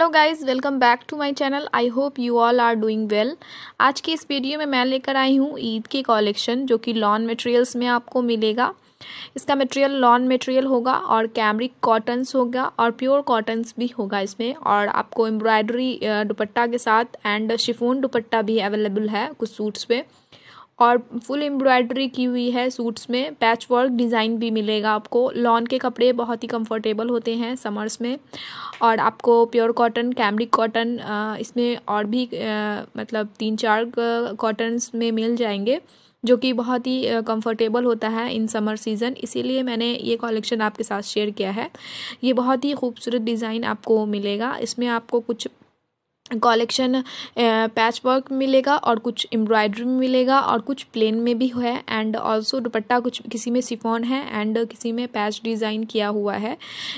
hello guys welcome back to my channel I hope you all are doing well आज की इस video में मैं लेकर आई हूँ ईद के कलेक्शन जो कि लॉन मटेरियल्स में आपको मिलेगा इसका मटेरियल लॉन मटेरियल होगा और कैमरिक कॉटन्स होगा और प्योर कॉटन्स भी होगा इसमें और आपको एम्ब्रॉयडरी दुपट्टा के साथ एंड शिफोन दुपट्टा भी अवेलेबल है कुछ सूट्स पे और फुल एम्ब्रॉयडरी की हुई है सूट्स में पैच वर्क डिज़ाइन भी मिलेगा आपको लॉन के कपड़े बहुत ही कंफर्टेबल होते हैं समर्स में और आपको प्योर कॉटन कैमरिक कॉटन इसमें और भी आ, मतलब तीन चार कॉटन्स में मिल जाएंगे जो कि बहुत ही कंफर्टेबल होता है इन समर सीज़न इसीलिए मैंने ये कलेक्शन आपके साथ शेयर किया है ये बहुत ही खूबसूरत डिज़ाइन आपको मिलेगा इसमें आपको कुछ कलेक्शन पैच वर्क मिलेगा और कुछ एम्ब्रॉयडरी में मिलेगा और कुछ प्लेन में भी है एंड ऑल्सो दुपट्टा कुछ किसी में सिफोन है एंड किसी में पैच डिज़ाइन किया हुआ है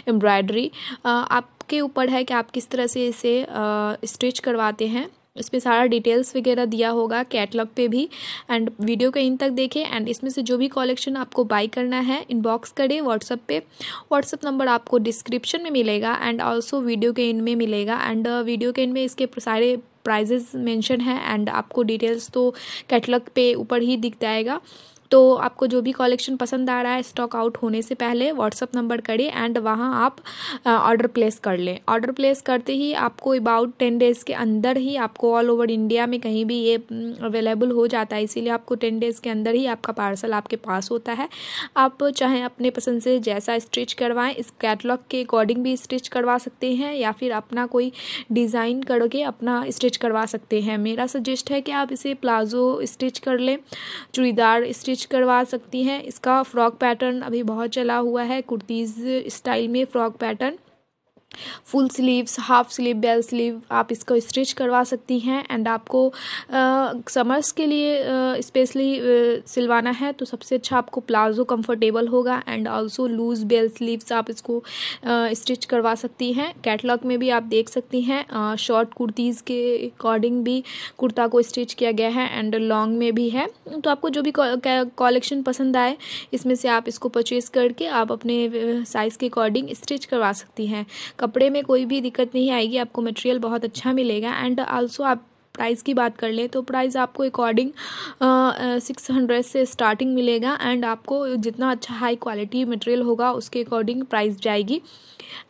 एम्ब्रॉयडरी आपके ऊपर है कि आप किस तरह से इसे स्टिच करवाते हैं इसमें सारा डिटेल्स वगैरह दिया होगा कैटलॉग पे भी एंड वीडियो के इन तक देखें एंड इसमें से जो भी कलेक्शन आपको बाई करना है इनबॉक्स करें व्हाट्सअप पे व्हाट्सअप नंबर आपको डिस्क्रिप्शन में मिलेगा एंड ऑल्सो वीडियो के इन में मिलेगा एंड वीडियो uh, के इन में इसके सारे प्राइजेज मेंशन है एंड आपको डिटेल्स तो कैटलॉग पे ऊपर ही दिख जाएगा तो आपको जो भी कलेक्शन पसंद आ रहा है स्टॉक आउट होने से पहले व्हाट्सअप नंबर करें एंड वहाँ आप ऑर्डर प्लेस कर लें ऑर्डर प्लेस करते ही आपको अबाउट टेन डेज़ के अंदर ही आपको ऑल ओवर इंडिया में कहीं भी ये अवेलेबल हो जाता है इसीलिए आपको टेन डेज़ के अंदर ही आपका पार्सल आपके पास होता है आप चाहे अपने पसंद से जैसा स्टिच करवाएं इस कैटलॉग के अकॉर्डिंग भी स्टिच करवा सकते हैं या फिर अपना कोई डिज़ाइन करके अपना स्टिच करवा सकते हैं मेरा सजेस्ट है कि आप इसे प्लाजो स्टिच कर लें चूड़ीदार स्टिच स्टिच करवा सकती हैं इसका फ़्रॉक पैटर्न अभी बहुत चला हुआ है कुर्तीज़ स्टाइल में frock pattern full sleeves half sleeve bell sleeve आप इसको स्टिच करवा सकती हैं एंड आपको समर्स के लिए स्पेशली सिलवाना है तो सबसे अच्छा आपको प्लाजो कंफर्टेबल होगा and also loose bell sleeves आप इसको स्टिच करवा सकती हैं कैटलॉग में भी आप देख सकती हैं शॉर्ट कुर्तीज़ के अकॉर्डिंग भी कुर्ता को स्टिच किया गया है एंड लॉन्ग में भी है तो आपको जो भी कॉलेक्शन पसंद आए इसमें से आप इसको परचेज़ करके आप अपने साइज़ के अकॉर्डिंग स्टिच करवा सकती हैं कपड़े में कोई भी दिक्कत नहीं आएगी आपको मटेरियल बहुत अच्छा मिलेगा एंड आल्सो आप प्राइस की बात कर लें तो प्राइस आपको अकॉर्डिंग सिक्स हंड्रेड से स्टार्टिंग मिलेगा एंड आपको जितना अच्छा हाई क्वालिटी मटेरियल होगा उसके अकॉर्डिंग प्राइस जाएगी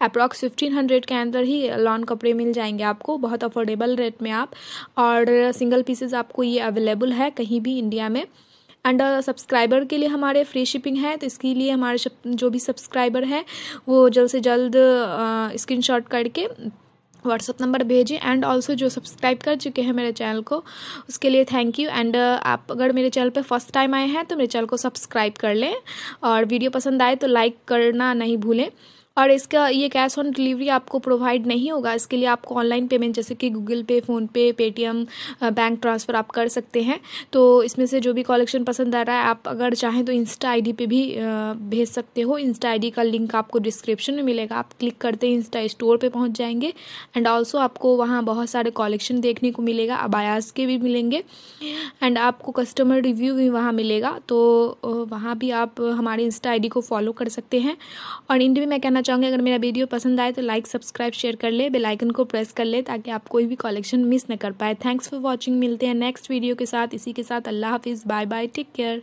अप्रॉक्स फिफ्टीन हंड्रेड के अंदर ही लॉन कपड़े मिल जाएंगे आपको बहुत अफोर्डेबल रेट में आप और सिंगल पीसेज आपको ये अवेलेबल है कहीं भी इंडिया में एंड सब्सक्राइबर के लिए हमारे फ्री शिपिंग है तो इसके लिए हमारे जो भी सब्सक्राइबर हैं वो जल्द से जल्द स्क्रीन करके व्हाट्सअप नंबर भेजें एंड ऑल्सो जो सब्सक्राइब कर चुके हैं मेरे चैनल को उसके लिए थैंक यू एंड आप अगर मेरे चैनल पर फर्स्ट टाइम आए हैं तो मेरे चैनल को सब्सक्राइब कर लें और वीडियो पसंद आए तो लाइक करना नहीं भूलें और इसका ये कैश ऑन डिलीवरी आपको प्रोवाइड नहीं होगा इसके लिए आपको ऑनलाइन पेमेंट जैसे कि गूगल पे फ़ोनपे पेटीएम बैंक ट्रांसफ़र आप कर सकते हैं तो इसमें से जो भी कलेक्शन पसंद आ रहा है आप अगर चाहें तो इंस्टा आईडी पे भी भेज सकते हो इंस्टा आईडी का लिंक आपको डिस्क्रिप्शन में मिलेगा आप क्लिक करते ही इंस्टा स्टोर पर पहुँच जाएंगे एंड ऑल्सो आपको वहाँ बहुत सारे कलेक्शन देखने को मिलेगा अबायास के भी मिलेंगे एंड आपको कस्टमर रिव्यू भी वहाँ मिलेगा तो वहाँ भी आप हमारे इंस्टा आई को फॉलो कर सकते हैं और इंड भी मैं कहना चाहूँगी अगर मेरा वीडियो पसंद आए तो लाइक सब्सक्राइब शेयर कर ले बेलाइकन को प्रेस कर ले ताकि आप कोई भी कलेक्शन मिस न कर पाए थैंक्स फॉर वॉचिंग मिलते हैं नेक्स्ट वीडियो के साथ इसी के साथ अल्लाह हाफिज़ बाय बाय टेक केयर